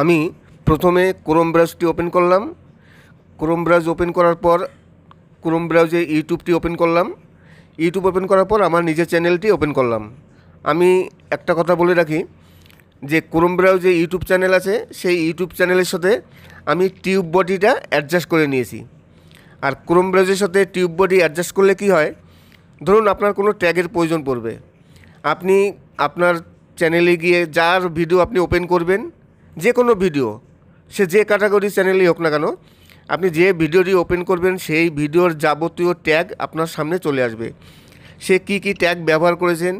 আমি প্রথমে ক্রোম ব্রাউজটি ওপেন করলাম ক্রোম ব্রাউজ ওপেন করার পর ক্রোম ব্রাউজে ইউটিউবটি ওপেন করলাম ইউটিউব ওপেন করার পর আমার নিজের চ্যানেলটি ওপেন করলাম আমি একটা কথা বলে রাখি যে ক্রোম ব্রাউজে ইউটিউব চ্যানেল আছে সেই ইউটিউব চ্যানেলের সাথে আমি টিউব বডিটা অ্যাডজাস্ট করে নিয়েছি আর ক্রোম ব্রাউজের সাথে টিউব বডি অ্যাডজাস্ট করলে কি হয় ধরুন আপনার কোনো ট্যাগের প্রয়োজন পড়বে আপনি আপনার চ্যানেলে গিয়ে যার ভিডিও আপনি ওপেন করবেন যে কোনো ভিডিও সে যে ক্যাটাগরি চ্যানেলই হোক না কেন আপনি যে ভিডিওটি ওপেন করবেন সেই ভিডিওর যাবতীয় ট্যাগ আপনার সামনে চলে আসবে সে কি কি ট্যাগ ব্যবহার করেছেন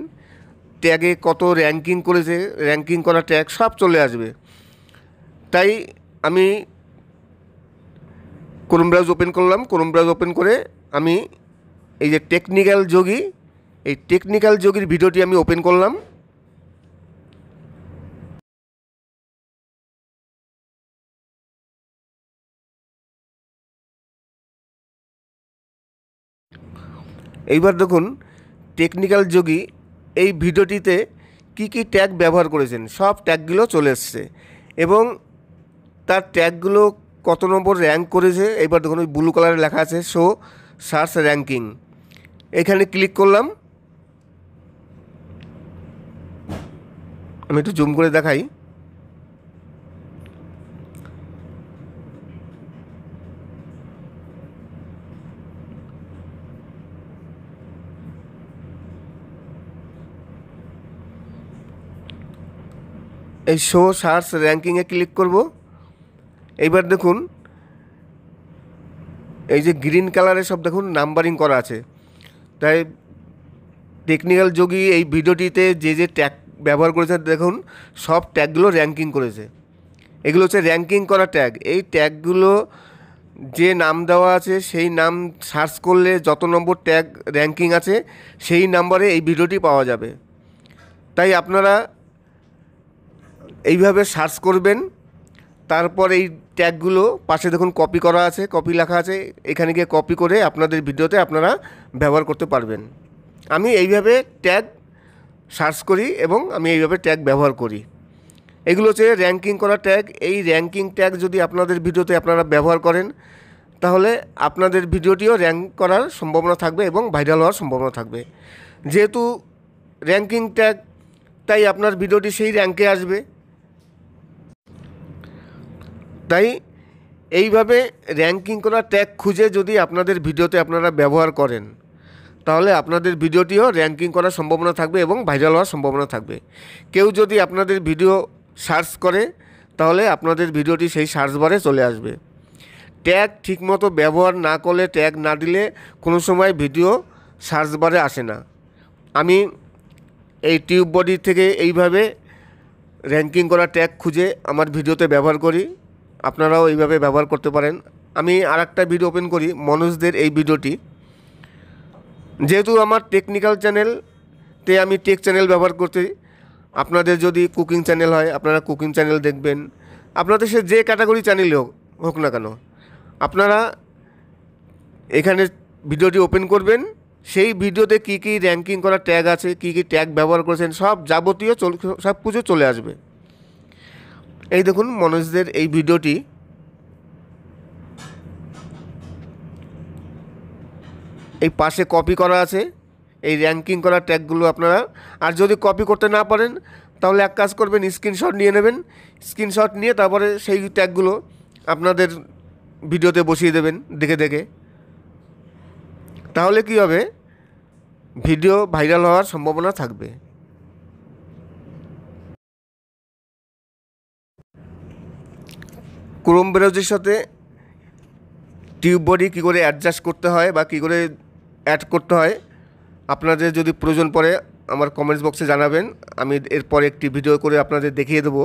ট্যাগে কত র্যাঙ্কিং করেছে র্যাঙ্কিং করা ট্যাগ সব চলে আসবে তাই আমি ক্রোম ব্রাউজ ওপেন করলাম ক্রোম ব্রাউজ ওপেন করে আমি এই যে টেকনিক্যাল যোগী এই টেকনিক্যাল যোগীর ভিডিওটি আমি ওপেন করলাম এইবার দেখুন টেকনিক্যাল যোগী এই ভিডিওটিতে কি কি ট্যাগ ব্যবহার করেছেন সব ট্যাগগুলো চলে এসছে এবং তার ট্যাগগুলো কত নম্বর র্যাঙ্ক করেছে এইবার দেখুন ওই ব্লু কালারে লেখা আছে শো সার্চ র্যাঙ্কিং এখানে ক্লিক করলাম আমি একটু জুম করে দেখাই এই শো সার্চ র্যাঙ্কিংয়ে ক্লিক করব এইবার দেখুন এই যে গ্রিন কালারে সব দেখুন নাম্বারিং করা আছে তাই টেকনিক্যাল যোগী এই ভিডিওটিতে যে যে ট্যাগ ব্যবহার করেছে দেখুন সব ট্যাগগুলো র্যাঙ্কিং করেছে এগুলো হচ্ছে র্যাঙ্কিং করা ট্যাগ এই ট্যাগগুলো যে নাম দেওয়া আছে সেই নাম সার্চ করলে যত নম্বর ট্যাগ র্যাঙ্কিং আছে সেই নাম্বারে এই ভিডিওটি পাওয়া যাবে তাই আপনারা এইভাবে সার্চ করবেন তারপর এই ট্যাগগুলো পাশে দেখুন কপি করা আছে কপি লেখা আছে এখানে গিয়ে কপি করে আপনাদের ভিডিওতে আপনারা ব্যবহার করতে পারবেন আমি এইভাবে ট্যাগ সার্চ করি এবং আমি এইভাবে ট্যাগ ব্যবহার করি এগুলো হচ্ছে র্যাঙ্কিং করা ট্যাগ এই র্যাঙ্কিং ট্যাগ যদি আপনাদের ভিডিওতে আপনারা ব্যবহার করেন তাহলে আপনাদের ভিডিওটিও র্যাঙ্ক করার সম্ভাবনা থাকবে এবং ভাইরাল হওয়ার সম্ভাবনা থাকবে যেহেতু র্যাঙ্কিং ট্যাগ তাই আপনার ভিডিওটি সেই র্যাঙ্কে আসবে তাই এইভাবে র্যাঙ্কিং করা ট্যাগ খুঁজে যদি আপনাদের ভিডিওতে আপনারা ব্যবহার করেন তাহলে আপনাদের ভিডিওটিও র্যাঙ্কিং করার সম্ভাবনা থাকবে এবং ভাইরাল হওয়ার সম্ভাবনা থাকবে কেউ যদি আপনাদের ভিডিও সার্চ করে তাহলে আপনাদের ভিডিওটি সেই সার্চ বারে চলে আসবে ট্যাগ ঠিকমতো ব্যবহার না করলে ট্যাগ না দিলে কোনো সময় ভিডিও সার্চ বারে আসে না আমি এই টিউব বডি থেকে এইভাবে র্যাঙ্কিং করা ট্যাগ খুঁজে আমার ভিডিওতে ব্যবহার করি আপনারাও এইভাবে ব্যবহার করতে পারেন আমি আর একটা ভিডিও ওপেন করি মনোজদের এই ভিডিওটি যেহেতু আমার টেকনিক্যাল চ্যানেলতে আমি টেক চ্যানেল ব্যবহার করতে আপনাদের যদি কুকিং চ্যানেল হয় আপনারা কুকিং চ্যানেল দেখবেন আপনাদের সে যে ক্যাটাগরি চ্যানেলই হোক হোক না কেন আপনারা এখানে ভিডিওটি ওপেন করবেন সেই ভিডিওতে কি কি র্যাঙ্কিং করা ট্যাগ আছে কি কি ট্যাগ ব্যবহার করেছেন সব যাবতীয় সব কিছু চলে আসবে এই দেখুন মনোজদের এই ভিডিওটি এই পাশে কপি করা আছে এই র্যাঙ্কিং করা ট্যাগুলো আপনারা আর যদি কপি করতে না পারেন তাহলে এক কাজ করবেন স্ক্রিনশট নিয়ে নেবেন স্ক্রিনশট নিয়ে তারপরে সেই ট্যাগুলো আপনাদের ভিডিওতে বসিয়ে দেবেন দেখে দেখে তাহলে কি হবে ভিডিও ভাইরাল হওয়ার সম্ভাবনা থাকবে ক্রোম ব্রাউজের সাথে টিউব বডি কী করে অ্যাডজাস্ট করতে হয় বা কী করে অ্যাড করতে হয় আপনাদের যদি প্রয়োজন পড়ে আমার কমেন্টস বক্সে জানাবেন আমি এরপর একটি ভিডিও করে আপনাদের দেখিয়ে দেবো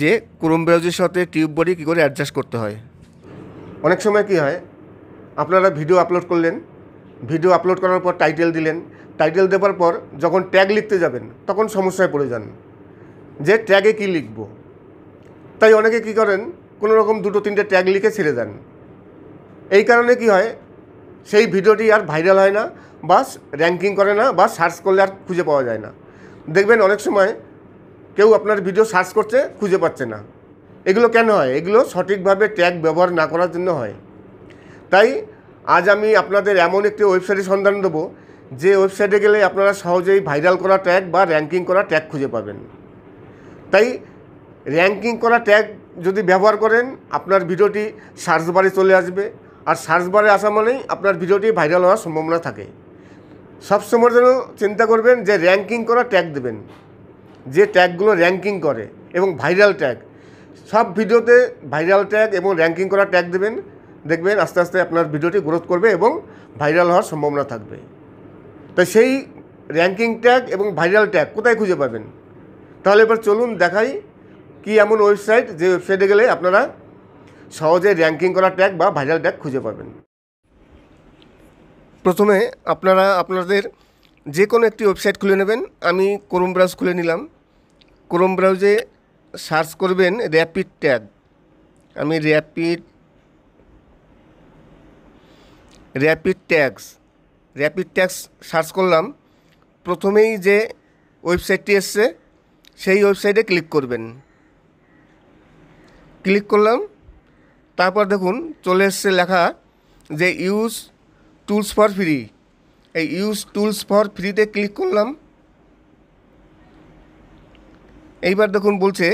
যে ক্রোম ব্রাউজের সাথে টিউব বডি কী করে অ্যাডজাস্ট করতে হয় অনেক সময় কি হয় আপনারা ভিডিও আপলোড করলেন ভিডিও আপলোড করার পর টাইটেল দিলেন টাইটেল দেওয়ার পর যখন ট্যাগ লিখতে যাবেন তখন সমস্যায় পড়ে যান যে ট্যাগে কি লিখব তাই অনেকে কি করেন কোনো রকম দুটো তিনটে ট্যাগ লিখে ছেড়ে দেন এই কারণে কি হয় সেই ভিডিওটি আর ভাইরাল হয় না বা র্যাঙ্কিং করে না বা সার্চ করলে আর খুঁজে পাওয়া যায় না দেখবেন অনেক সময় কেউ আপনার ভিডিও সার্চ করছে খুঁজে পাচ্ছে না এগুলো কেন হয় এগুলো সঠিকভাবে ট্যাগ ব্যবহার না করার জন্য হয় তাই আজ আমি আপনাদের এমন একটি ওয়েবসাইটের সন্ধান দেবো যে ওয়েবসাইটে গেলে আপনারা সহজেই ভাইরাল করা ট্যাগ বা র্যাঙ্কিং করা ট্যাগ খুঁজে পাবেন তাই র্যাঙ্কিং করা ট্যাগ যদি ব্যবহার করেন আপনার ভিডিওটি সার্চ বারে চলে আসবে আর সার্চ বারে আসা মানেই আপনার ভিডিওটি ভাইরাল হওয়ার সম্ভাবনা থাকে সবসময় যেন চিন্তা করবেন যে র্যাঙ্কিং করা ট্যাগ দেবেন যে ট্যাগগুলো র্যাঙ্কিং করে এবং ভাইরাল ট্যাগ সব ভিডিওতে ভাইরাল ট্যাগ এবং র্যাঙ্কিং করা ট্যাগ দেবেন দেখবেন আস্তে আস্তে আপনার ভিডিওটি গ্রোথ করবে এবং ভাইরাল হওয়ার সম্ভাবনা থাকবে তো সেই র্যাঙ্কিং ট্যাগ এবং ভাইরাল ট্যাগ কোথায় খুঁজে পাবেন তাহলে এবার চলুন দেখাই কি এমন ওয়েবসাইট যে ওয়েবসাইটে গেলে আপনারা সহজে র্যাঙ্কিং করা ট্যাগ বা ভাইরাল ট্যাগ খুঁজে পাবেন প্রথমে আপনারা আপনাদের যে কোনো একটি ওয়েবসাইট খুলে নেবেন আমি ক্রোম ব্রাউজ খুলে নিলাম ক্রোম ব্রাউজে সার্চ করবেন র্যাপিড ট্যাগ আমি rapid rapid tags rapid tags search করলাম প্রথমেই যে ওয়েবসাইটটি এসছে সেই ওয়েবসাইটে ক্লিক করবেন ক্লিক করলাম তারপর দেখুন চলে এসছে লেখা যে ইউজ টুলস ফর ফ্রি এই ইউজ টুলস ফর ফ্রিতে ক্লিক করলাম এইবার দেখুন বলছে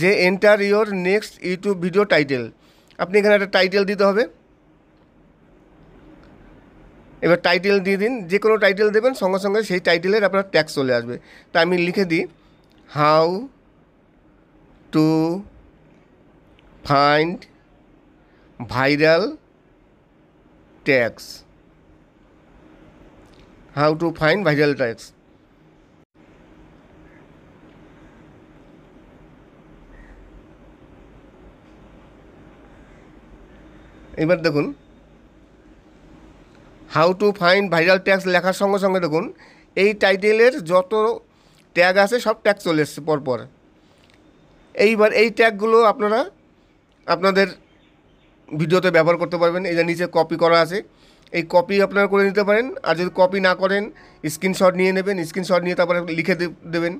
যে enter your next YouTube video title আপনি এখানে একটা টাইটেল দিতে হবে এবার টাইটেল দিয়ে দিন যে কোনো টাইটেল দেবেন সঙ্গে সঙ্গে সেই টাইটেলের আপনার ট্যাক্স চলে আসবে তা আমি লিখে দিই how to find viral tags how to find viral tags এবার দেখুন how to find viral tags লেখার সঙ্গে সঙ্গে দেখুন এই টাইটেলের যত ট্যাগ আছে সব ট্যাগ চলে এসছে পরপর এইবার এই ট্যাগগুলো আপনারা আপনাদের ভিডিওতে ব্যবহার করতে পারবেন এই যে নিচে কপি করা আছে এই কপি আপনারা করে নিতে পারেন আর যদি কপি না করেন স্ক্রিনশট নিয়ে নেবেন স্ক্রিনশট নিয়ে তারপরে লিখে দেবেন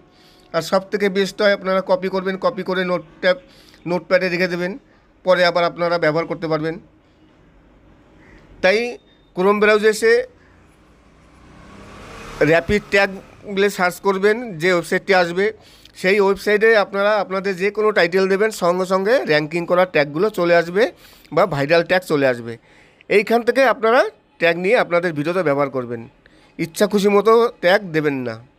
আর সব থেকে বেস্ট হয় আপনারা কপি করবেন কপি করে নোট নোটপ্যাডে রেখে দেবেন পরে আবার আপনারা ব্যবহার করতে পারবেন তাই ক্রোম এসে র্যাপিড ট্যাগ বলে সার্চ করবেন যে ওয়েবসাইটটি আসবে সেই ওয়েবসাইটে আপনারা আপনাদের যে কোনো টাইটেল দেবেন সঙ্গে সঙ্গে র্যাঙ্কিং করা ট্যাগগুলো চলে আসবে বা ভাইরাল ট্যাগ চলে আসবে এইখান থেকে আপনারা ট্যাগ নিয়ে আপনাদের ভিডিওতে ব্যবহার করবেন ইচ্ছা খুশি মতো ট্যাগ দেবেন না